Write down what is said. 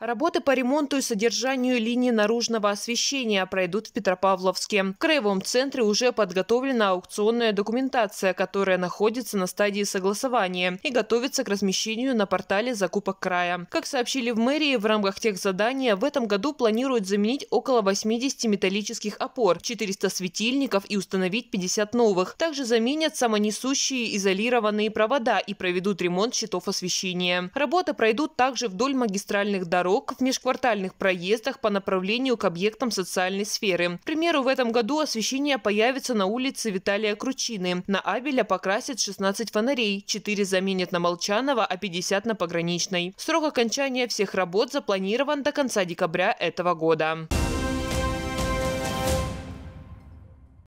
Работы по ремонту и содержанию линии наружного освещения пройдут в Петропавловске. В Краевом центре уже подготовлена аукционная документация, которая находится на стадии согласования и готовится к размещению на портале закупок края. Как сообщили в мэрии, в рамках тех задания в этом году планируют заменить около 80 металлических опор, 400 светильников и установить 50 новых. Также заменят самонесущие изолированные провода и проведут ремонт щитов освещения. Работы пройдут также вдоль магистральных дорог дорог в межквартальных проездах по направлению к объектам социальной сферы. К примеру, в этом году освещение появится на улице Виталия Кручины. На Абеля покрасят 16 фонарей, 4 заменят на Молчанова, а 50 на Пограничной. Срок окончания всех работ запланирован до конца декабря этого года.